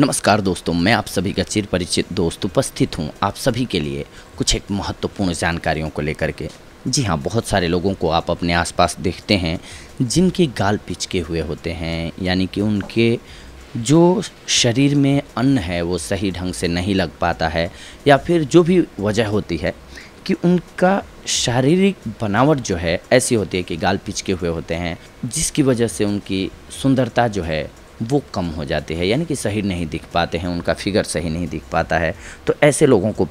नमस्कार दोस्तों मैं आप सभी का चिर परिचित दोस्त उपस्थित हूँ आप सभी के लिए कुछ एक महत्वपूर्ण जानकारियों को लेकर के जी हाँ बहुत सारे लोगों को आप अपने आसपास देखते हैं जिनके गाल पिचके हुए होते हैं यानी कि उनके जो शरीर में अन्न है वो सही ढंग से नहीं लग पाता है या फिर जो भी वजह होती है कि उनका शारीरिक बनावट जो है ऐसी होती है कि गाल पिचके हुए होते हैं जिसकी वजह से उनकी सुंदरता जो है वो कम हो जाती है यानी कि सही नहीं दिख पाते हैं उनका फिगर सही नहीं दिख पाता है तो ऐसे लोगों को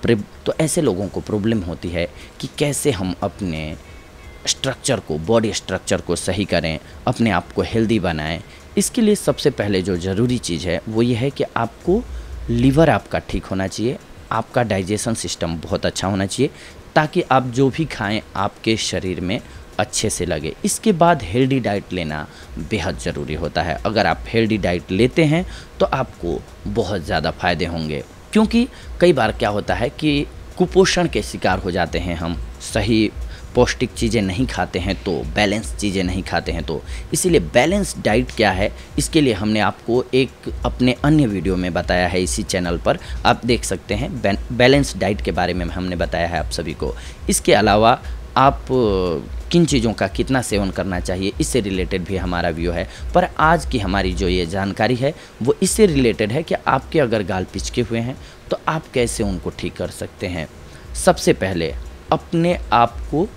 तो ऐसे लोगों को प्रॉब्लम होती है कि कैसे हम अपने स्ट्रक्चर को बॉडी स्ट्रक्चर को सही करें अपने आप को हेल्दी बनाएं इसके लिए सबसे पहले जो ज़रूरी चीज़ है वो ये है कि आपको लीवर आपका ठीक होना चाहिए आपका डाइजेशन सिस्टम बहुत अच्छा होना चाहिए ताकि आप जो भी खाएं आपके शरीर में अच्छे से लगे इसके बाद हेल्दी डाइट लेना बेहद ज़रूरी होता है अगर आप हेल्दी डाइट लेते हैं तो आपको बहुत ज़्यादा फ़ायदे होंगे क्योंकि कई बार क्या होता है कि कुपोषण के शिकार हो जाते हैं हम सही पौष्टिक चीज़ें नहीं खाते हैं तो बैलेंस चीज़ें नहीं खाते हैं तो इसीलिए बैलेंस डाइट क्या है इसके लिए हमने आपको एक अपने अन्य वीडियो में बताया है इसी चैनल पर आप देख सकते हैं बैलेंस डाइट के बारे में हमने बताया है आप सभी को इसके अलावा आप किन चीज़ों का कितना सेवन करना चाहिए इससे रिलेटेड भी हमारा व्यू है पर आज की हमारी जो ये जानकारी है वो इससे रिलेटेड है कि आपके अगर गाल पिचके हुए हैं तो आप कैसे उनको ठीक कर सकते हैं सबसे पहले अपने आप को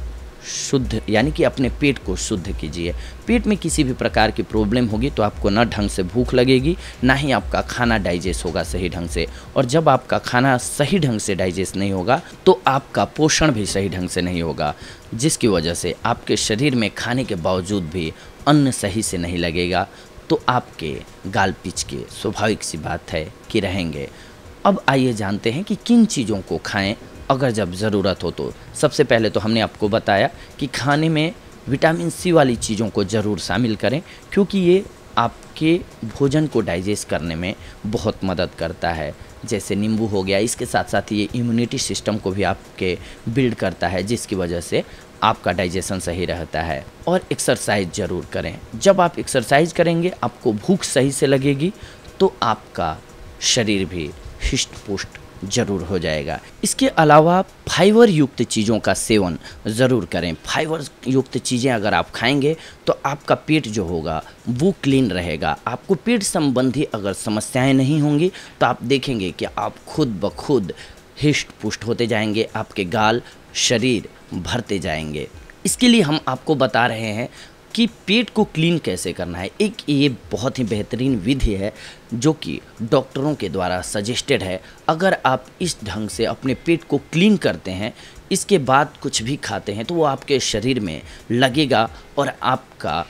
शुद्ध यानी कि अपने पेट को शुद्ध कीजिए पेट में किसी भी प्रकार की प्रॉब्लम होगी तो आपको ना ढंग से भूख लगेगी ना ही आपका खाना डाइजेस्ट होगा सही ढंग से और जब आपका खाना सही ढंग से डाइजेस्ट नहीं होगा तो आपका पोषण भी सही ढंग से नहीं होगा जिसकी वजह से आपके शरीर में खाने के बावजूद भी अन्न सही से नहीं लगेगा तो आपके गाल पिच के स्वाभाविक सी बात है कि रहेंगे अब आइए जानते हैं कि किन चीज़ों को खाएं अगर जब ज़रूरत हो तो सबसे पहले तो हमने आपको बताया कि खाने में विटामिन सी वाली चीज़ों को ज़रूर शामिल करें क्योंकि ये आपके भोजन को डाइजेस्ट करने में बहुत मदद करता है जैसे नींबू हो गया इसके साथ साथ ये इम्यूनिटी सिस्टम को भी आपके बिल्ड करता है जिसकी वजह से आपका डाइजेशन सही रहता है और एक्सरसाइज ज़रूर करें जब आप एक्सरसाइज करेंगे आपको भूख सही से लगेगी तो आपका शरीर भी हिष्ट पुष्ट ज़रूर हो जाएगा इसके अलावा फाइबर युक्त चीज़ों का सेवन ज़रूर करें फाइबर युक्त चीज़ें अगर आप खाएंगे तो आपका पेट जो होगा वो क्लीन रहेगा आपको पेट संबंधी अगर समस्याएं नहीं होंगी तो आप देखेंगे कि आप खुद ब खुद हिष्ट पुष्ट होते जाएंगे आपके गाल शरीर भरते जाएंगे इसके लिए हम आपको बता रहे हैं कि पेट को क्लीन कैसे करना है एक ये बहुत ही बेहतरीन विधि है जो कि डॉक्टरों के द्वारा सजेस्टेड है अगर आप इस ढंग से अपने पेट को क्लीन करते हैं इसके बाद कुछ भी खाते हैं तो वो आपके शरीर में लगेगा और आपका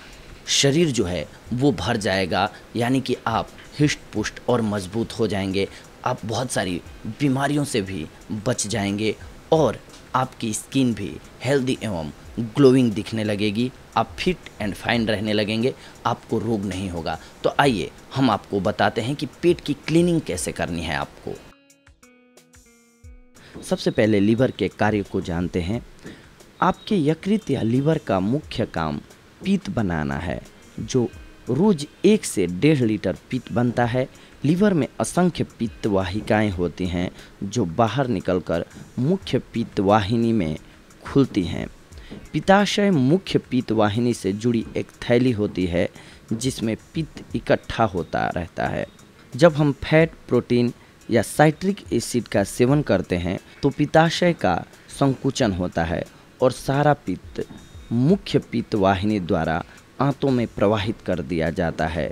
शरीर जो है वो भर जाएगा यानी कि आप हिष्ट पुष्ट और मजबूत हो जाएंगे आप बहुत सारी बीमारियों से भी बच जाएंगे और आपकी स्किन भी हेल्दी एवं ग्लोइंग दिखने लगेगी आप फिट एंड फाइन रहने लगेंगे आपको रोग नहीं होगा तो आइए हम आपको बताते हैं कि पेट की क्लीनिंग कैसे करनी है आपको सबसे पहले लीवर के कार्य को जानते हैं आपके यकृत या लीवर का मुख्य काम पीत बनाना है जो रोज एक से डेढ़ लीटर पीत बनता है लीवर में असंख्य पित्तवाहिकाएँ होती हैं जो बाहर निकलकर मुख्य पित्तवाहिनी में खुलती हैं पिताशय मुख्य पित्त वाहिनी से जुड़ी एक थैली होती है जिसमें पित्त इकट्ठा होता रहता है जब हम फैट प्रोटीन या साइट्रिक एसिड का सेवन करते हैं तो पिताशय का संकुचन होता है और सारा पित्त मुख्य पित्त वाहिनी द्वारा आंतों में प्रवाहित कर दिया जाता है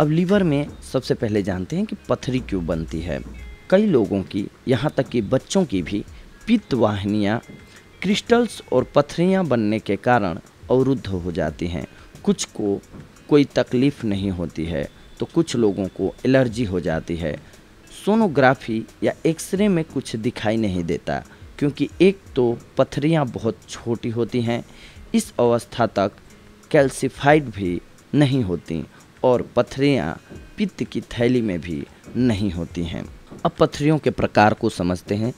अब लीवर में सबसे पहले जानते हैं कि पथरी क्यों बनती है कई लोगों की यहाँ तक कि बच्चों की भी पित्त वाहिनियाँ क्रिस्टल्स और पथरियाँ बनने के कारण अवरुद्ध हो जाती हैं कुछ को कोई तकलीफ़ नहीं होती है तो कुछ लोगों को एलर्जी हो जाती है सोनोग्राफी या एक्सरे में कुछ दिखाई नहीं देता क्योंकि एक तो पथरियाँ बहुत छोटी होती हैं इस अवस्था तक कैल्सिफाइड भी नहीं होती और पथरियाँ पित्त की थैली में भी नहीं होती हैं अब पथरियों के प्रकार को समझते हैं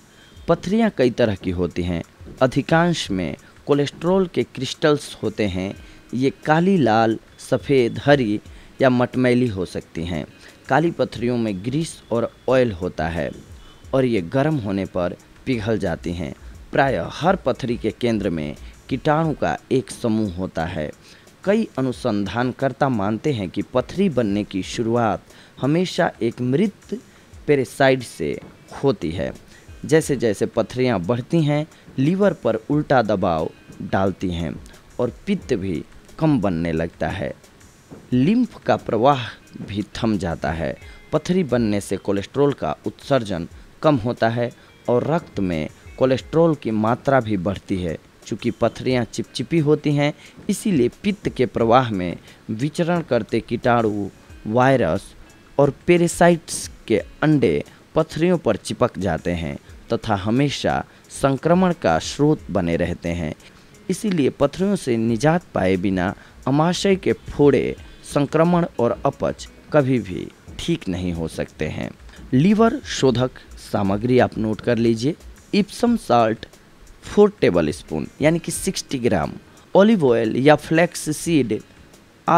पथरियाँ कई तरह की होती हैं अधिकांश में कोलेस्ट्रॉल के क्रिस्टल्स होते हैं ये काली लाल सफ़ेद हरी या मटमैली हो सकती हैं काली पथरियों में ग्रीस और ऑयल होता है और ये गर्म होने पर पिघल जाती हैं प्राय हर पथरी के केंद्र में कीटाणु का एक समूह होता है कई अनुसंधानकर्ता मानते हैं कि पथरी बनने की शुरुआत हमेशा एक मृत पेरेसाइड से होती है जैसे जैसे पथरियाँ बढ़ती हैं लीवर पर उल्टा दबाव डालती हैं और पित्त भी कम बनने लगता है लिम्फ का प्रवाह भी थम जाता है पथरी बनने से कोलेस्ट्रॉल का उत्सर्जन कम होता है और रक्त में कोलेस्ट्रॉल की मात्रा भी बढ़ती है चूँकि पथरियाँ चिपचिपी होती हैं इसीलिए पित्त के प्रवाह में विचरण करते कीटाणु वायरस और पेरेसाइट्स के अंडे पथरियों पर चिपक जाते हैं तथा हमेशा संक्रमण का स्रोत बने रहते हैं इसीलिए पत्थरों से निजात पाए बिना अमाशय के फोड़े संक्रमण और अपच कभी भी ठीक नहीं हो सकते हैं लीवर शोधक सामग्री आप नोट कर लीजिए Epsom salt four tablespoon यानी कि 60 ग्राम ऑलिव ऑयल या फ्लैक्स सीड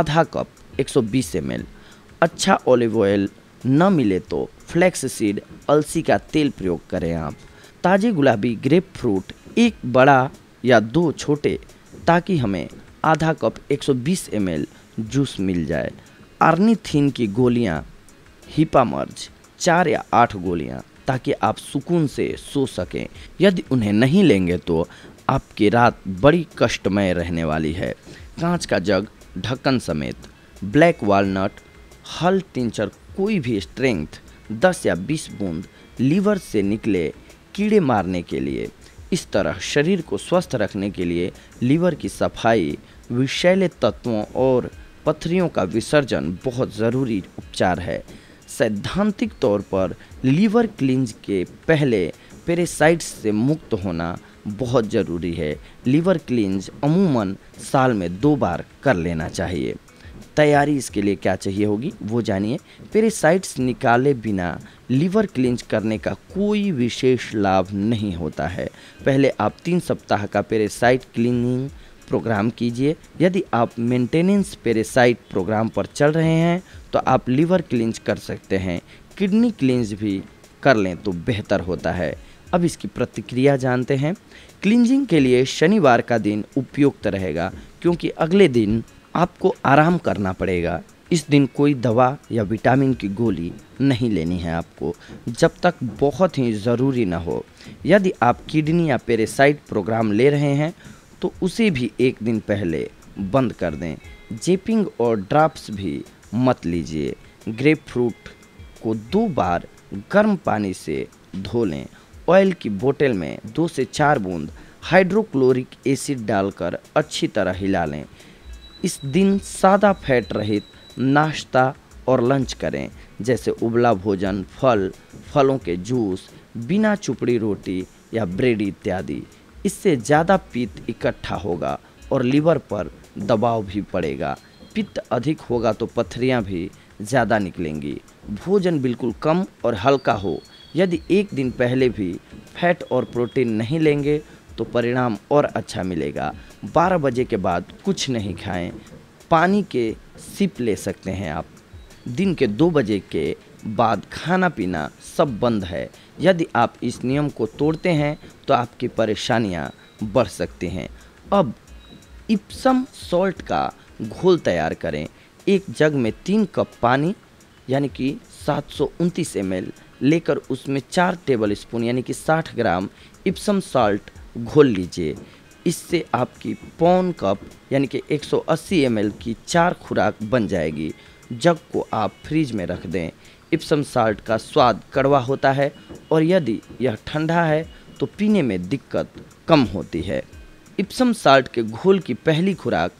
आधा कप 120 सौ अच्छा ऑलिव ऑयल न मिले तो फ्लैक्स सीड अलसी का तेल प्रयोग करें आप ताज़े गुलाबी ग्रेप फ्रूट एक बड़ा या दो छोटे ताकि हमें आधा कप 120 ml जूस मिल जाए आर्नीथीन की गोलियां हिपामर्ज चार या आठ गोलियां ताकि आप सुकून से सो सकें यदि उन्हें नहीं लेंगे तो आपकी रात बड़ी कष्टमय रहने वाली है कांच का जग ढक्कन समेत ब्लैक वॉलट हल टिंचर कोई भी स्ट्रेंथ 10 या 20 बूंद लीवर से निकले कीड़े मारने के लिए इस तरह शरीर को स्वस्थ रखने के लिए लीवर की सफाई विषैले तत्वों और पथरियों का विसर्जन बहुत ज़रूरी उपचार है सैद्धांतिक तौर पर लीवर क्लिंज के पहले पेरेसाइट्स से मुक्त होना बहुत ज़रूरी है लीवर क्लिंज अमूमन साल में दो बार कर लेना चाहिए तैयारी इसके लिए क्या चाहिए होगी वो जानिए पेरेसाइट्स निकाले बिना लीवर क्लिंज करने का कोई विशेष लाभ नहीं होता है पहले आप तीन सप्ताह का पेरेसाइट क्लीनिंग प्रोग्राम कीजिए यदि आप मेंटेनेंस पेरेसाइट प्रोग्राम पर चल रहे हैं तो आप लीवर क्लिंज कर सकते हैं किडनी क्लिंज भी कर लें तो बेहतर होता है अब इसकी प्रतिक्रिया जानते हैं क्लिंजिंग के लिए शनिवार का दिन उपयुक्त रहेगा क्योंकि अगले दिन आपको आराम करना पड़ेगा इस दिन कोई दवा या विटामिन की गोली नहीं लेनी है आपको जब तक बहुत ही ज़रूरी ना हो यदि आप किडनी या पेरेसाइट प्रोग्राम ले रहे हैं तो उसे भी एक दिन पहले बंद कर दें जेपिंग और ड्राप्स भी मत लीजिए ग्रेप फ्रूट को दो बार गर्म पानी से धो लें ऑयल की बोतल में दो से चार बूंद हाइड्रोक्लोरिक एसिड डालकर अच्छी तरह हिला लें इस दिन सादा फैट रहित नाश्ता और लंच करें जैसे उबला भोजन फल फलों के जूस बिना चुपड़ी रोटी या ब्रेड इत्यादि इससे ज़्यादा पित्त इकट्ठा होगा और लीवर पर दबाव भी पड़ेगा पित्त अधिक होगा तो पथरियाँ भी ज़्यादा निकलेंगी भोजन बिल्कुल कम और हल्का हो यदि एक दिन पहले भी फैट और प्रोटीन नहीं लेंगे तो परिणाम और अच्छा मिलेगा 12 बजे के बाद कुछ नहीं खाएं पानी के सिप ले सकते हैं आप दिन के दो बजे के बाद खाना पीना सब बंद है यदि आप इस नियम को तोड़ते हैं तो आपकी परेशानियां बढ़ सकती हैं अब इप्सम सॉल्ट का घोल तैयार करें एक जग में तीन कप पानी यानी कि सात सौ उनतीस लेकर उसमें चार टेबल स्पून यानी कि 60 ग्राम इप्सम सॉल्ट घोल लीजिए इससे आपकी पौन कप यानी कि 180 ml की चार खुराक बन जाएगी जग को आप फ्रिज में रख दें इप्सम साल्ट का स्वाद कड़वा होता है और यदि यह ठंडा है तो पीने में दिक्कत कम होती है इप्सम साल्ट के घोल की पहली खुराक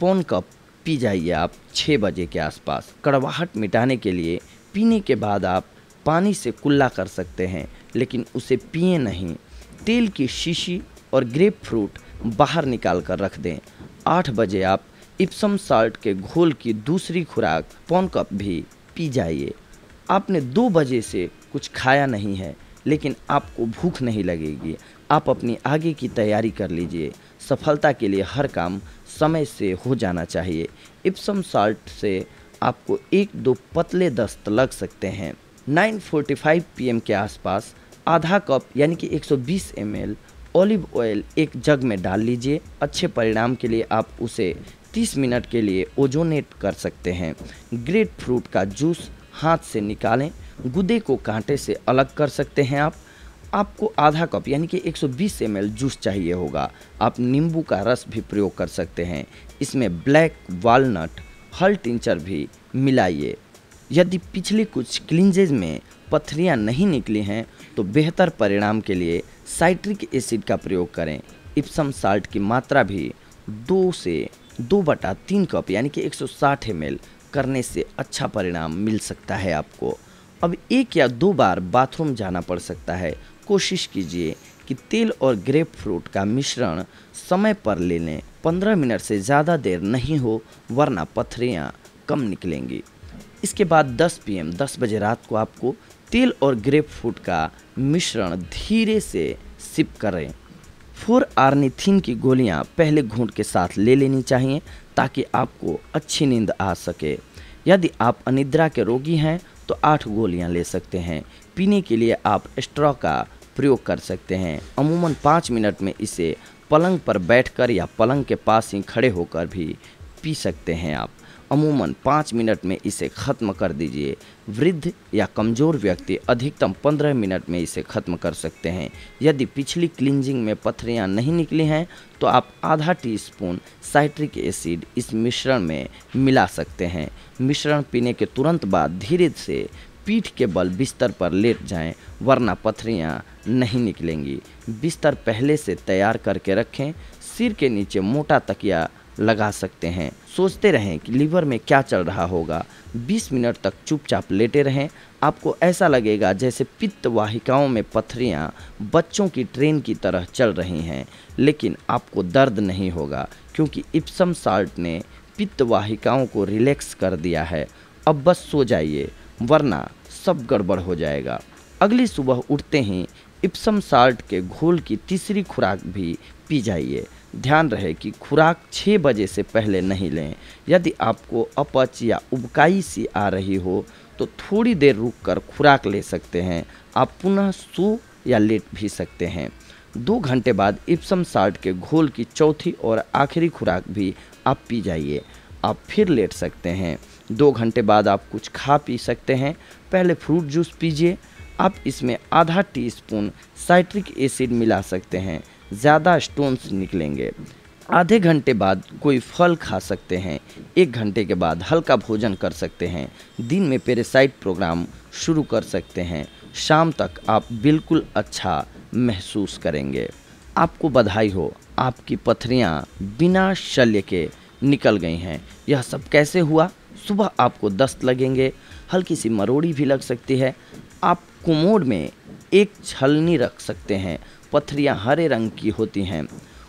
पौन कप पी जाइए आप 6 बजे के आसपास कड़वाहट मिटाने के लिए पीने के बाद आप पानी से कुल्ला कर सकते हैं लेकिन उसे पिए नहीं तेल की शीशी और ग्रेप फ्रूट बाहर निकाल कर रख दें आठ बजे आप इप्सम साल्ट के घोल की दूसरी खुराक पौन कप भी पी जाइए आपने दो बजे से कुछ खाया नहीं है लेकिन आपको भूख नहीं लगेगी आप अपनी आगे की तैयारी कर लीजिए सफलता के लिए हर काम समय से हो जाना चाहिए इप्सम साल्ट से आपको एक दो पतले दस्त लग सकते हैं 9:45 पीएम के आसपास आधा कप यानी कि 120 ml ऑलिव ऑयल एक जग में डाल लीजिए अच्छे परिणाम के लिए आप उसे 30 मिनट के लिए ओजोनेट कर सकते हैं ग्रेट फ्रूट का जूस हाथ से निकालें गुदे को कांटे से अलग कर सकते हैं आप आपको आधा कप यानी कि 120 ml जूस चाहिए होगा आप नींबू का रस भी प्रयोग कर सकते हैं इसमें ब्लैक वालनट हल टिंचर भी मिलाइए यदि पिछले कुछ क्लिंजेज में पथरियाँ नहीं निकली हैं तो बेहतर परिणाम के लिए साइट्रिक एसिड का प्रयोग करें इप्सम साल्ट की मात्रा भी दो से दो बटा तीन कप यानी कि 160 ml करने से अच्छा परिणाम मिल सकता है आपको अब एक या दो बार बाथरूम जाना पड़ सकता है कोशिश कीजिए कि तेल और ग्रेप फ्रूट का मिश्रण समय पर ले लें पंद्रह मिनट से ज़्यादा देर नहीं हो वरना पथरियाँ कम निकलेंगी इसके बाद 10 पीएम 10 बजे रात को आपको तिल और ग्रेप फ्रूट का मिश्रण धीरे से सिप करें फोर आर्निथिन की गोलियां पहले घूंट के साथ ले लेनी चाहिए ताकि आपको अच्छी नींद आ सके यदि आप अनिद्रा के रोगी हैं तो आठ गोलियां ले सकते हैं पीने के लिए आप स्ट्रॉ का प्रयोग कर सकते हैं अमूमन पाँच मिनट में इसे पलंग पर बैठकर या पलंग के पास ही खड़े होकर भी पी सकते हैं आप अमूमन पाँच मिनट में इसे खत्म कर दीजिए वृद्ध या कमज़ोर व्यक्ति अधिकतम पंद्रह मिनट में इसे खत्म कर सकते हैं यदि पिछली क्लिनजिंग में पथरियाँ नहीं निकली हैं तो आप आधा टी स्पून साइट्रिक एसिड इस मिश्रण में मिला सकते हैं मिश्रण पीने के तुरंत बाद धीरे से पीठ के बल बिस्तर पर लेट जाएं वरना पथरियाँ नहीं निकलेंगी बिस्तर पहले से तैयार करके रखें सिर के नीचे मोटा तकिया लगा सकते हैं सोचते रहें कि लीवर में क्या चल रहा होगा 20 मिनट तक चुपचाप लेटे रहें आपको ऐसा लगेगा जैसे पित्त वाहिकाओं में पथरियाँ बच्चों की ट्रेन की तरह चल रही हैं लेकिन आपको दर्द नहीं होगा क्योंकि इप्सम साल्ट ने पित्त वाहिकाओं को रिलैक्स कर दिया है अब बस सो जाइए वरना सब गड़बड़ हो जाएगा अगली सुबह उठते ही इप्सम साल्ट के घोल की तीसरी खुराक भी पी जाइए ध्यान रहे कि खुराक 6 बजे से पहले नहीं लें यदि आपको अपच या उबकाई सी आ रही हो तो थोड़ी देर रुककर खुराक ले सकते हैं आप पुनः सो या लेट भी सकते हैं दो घंटे बाद इप्सम साल्ट के घोल की चौथी और आखिरी खुराक भी आप पी जाइए आप फिर लेट सकते हैं दो घंटे बाद आप कुछ खा पी सकते हैं पहले फ्रूट जूस पीजिए आप इसमें आधा टीस्पून साइट्रिक एसिड मिला सकते हैं ज़्यादा स्टोन्स निकलेंगे आधे घंटे बाद कोई फल खा सकते हैं एक घंटे के बाद हल्का भोजन कर सकते हैं दिन में पेरेसाइट प्रोग्राम शुरू कर सकते हैं शाम तक आप बिल्कुल अच्छा महसूस करेंगे आपको बधाई हो आपकी पथरियाँ बिना शल्य के निकल गई हैं यह सब कैसे हुआ सुबह आपको दस्त लगेंगे हल्की सी मरोड़ी भी लग सकती है आप कुमोड में एक छलनी रख सकते हैं पथरियाँ हरे रंग की होती हैं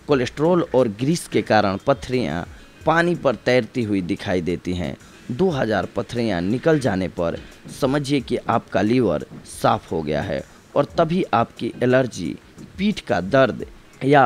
कोलेस्ट्रोल और ग्रीस के कारण पथरियाँ पानी पर तैरती हुई दिखाई देती हैं 2000 पथरियाँ निकल जाने पर समझिए कि आपका लीवर साफ हो गया है और तभी आपकी एलर्जी पीठ का दर्द या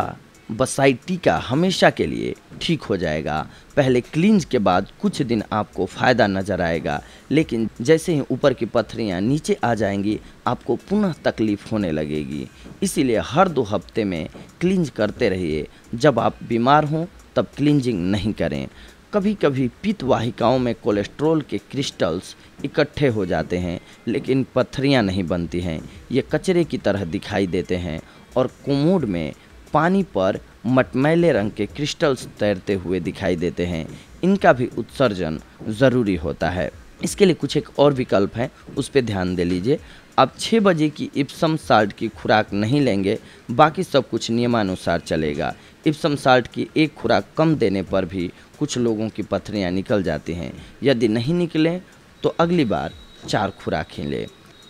टीका हमेशा के लिए ठीक हो जाएगा पहले क्लींज के बाद कुछ दिन आपको फ़ायदा नज़र आएगा लेकिन जैसे ही ऊपर की पथरियाँ नीचे आ जाएंगी आपको पुनः तकलीफ़ होने लगेगी इसीलिए हर दो हफ्ते में क्लींज करते रहिए जब आप बीमार हों तब क्लींजिंग नहीं करें कभी कभी पित्त वाहिकाओं में कोलेस्ट्रॉल के क्रिस्टल्स इकट्ठे हो जाते हैं लेकिन पथरियाँ नहीं बनती हैं ये कचरे की तरह दिखाई देते हैं और कोमोड में पानी पर मटमैले रंग के क्रिस्टल्स तैरते हुए दिखाई देते हैं इनका भी उत्सर्जन ज़रूरी होता है इसके लिए कुछ एक और विकल्प हैं उस पर ध्यान दे लीजिए आप छः बजे की इप्सम साल्ट की खुराक नहीं लेंगे बाकी सब कुछ नियमानुसार चलेगा इप्सम साल्ट की एक खुराक कम देने पर भी कुछ लोगों की पथरियाँ निकल जाती हैं यदि नहीं निकलें तो अगली बार चार खुराक ही लें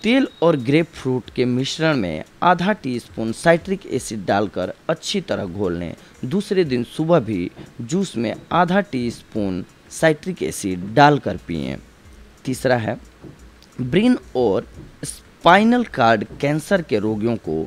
तेल और ग्रेप फ्रूट के मिश्रण में आधा टीस्पून साइट्रिक एसिड डालकर अच्छी तरह घोल लें दूसरे दिन सुबह भी जूस में आधा टीस्पून साइट्रिक एसिड डालकर पिए तीसरा है ब्रेन और स्पाइनल कार्ड कैंसर के रोगियों को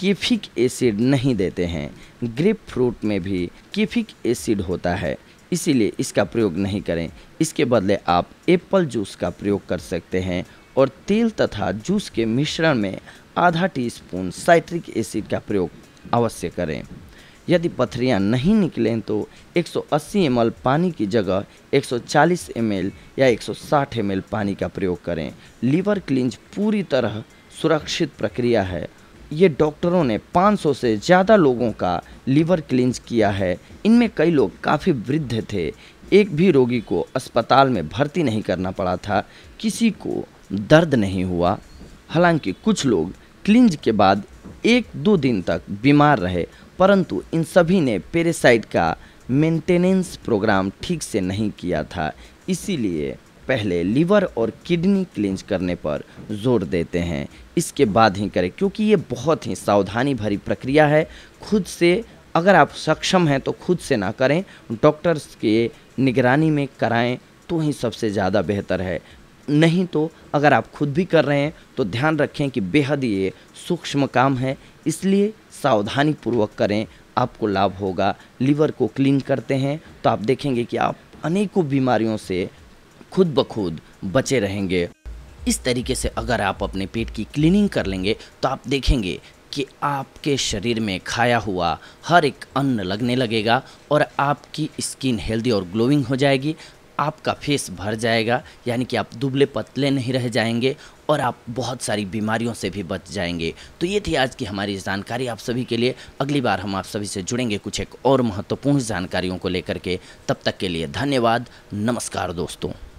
केफिक एसिड नहीं देते हैं ग्रेप फ्रूट में भी केफिक एसिड होता है इसीलिए इसका प्रयोग नहीं करें इसके बदले आप एप्पल जूस का प्रयोग कर सकते हैं और तेल तथा जूस के मिश्रण में आधा टीस्पून साइट्रिक एसिड का प्रयोग अवश्य करें यदि पथरियाँ नहीं निकलें तो 180 ml पानी की जगह 140 ml या 160 ml पानी का प्रयोग करें लीवर क्लिंज पूरी तरह सुरक्षित प्रक्रिया है ये डॉक्टरों ने 500 से ज़्यादा लोगों का लीवर क्लिंज किया है इनमें कई लोग काफ़ी वृद्ध थे एक भी रोगी को अस्पताल में भर्ती नहीं करना पड़ा था किसी को दर्द नहीं हुआ हालांकि कुछ लोग क्लिंज के बाद एक दो दिन तक बीमार रहे परंतु इन सभी ने पेरेसाइड का मेंटेनेंस प्रोग्राम ठीक से नहीं किया था इसीलिए पहले लीवर और किडनी क्लिंज करने पर जोर देते हैं इसके बाद ही करें क्योंकि ये बहुत ही सावधानी भरी प्रक्रिया है खुद से अगर आप सक्षम हैं तो खुद से ना करें डॉक्टर्स के निगरानी में कराएं तो ही सबसे ज़्यादा बेहतर है नहीं तो अगर आप खुद भी कर रहे हैं तो ध्यान रखें कि बेहद ये सूक्ष्म काम है इसलिए सावधानी पूर्वक करें आपको लाभ होगा लीवर को क्लीन करते हैं तो आप देखेंगे कि आप अनेकों बीमारियों से खुद ब खुद बचे रहेंगे इस तरीके से अगर आप अपने पेट की क्लीनिंग कर लेंगे तो आप देखेंगे कि आपके शरीर में खाया हुआ हर एक अन्न लगने लगेगा और आपकी स्किन हेल्दी और ग्लोइंग हो जाएगी आपका फेस भर जाएगा यानी कि आप दुबले पतले नहीं रह जाएंगे और आप बहुत सारी बीमारियों से भी बच जाएंगे तो ये थी आज की हमारी जानकारी आप सभी के लिए अगली बार हम आप सभी से जुड़ेंगे कुछ एक और महत्वपूर्ण जानकारियों को लेकर के तब तक के लिए धन्यवाद नमस्कार दोस्तों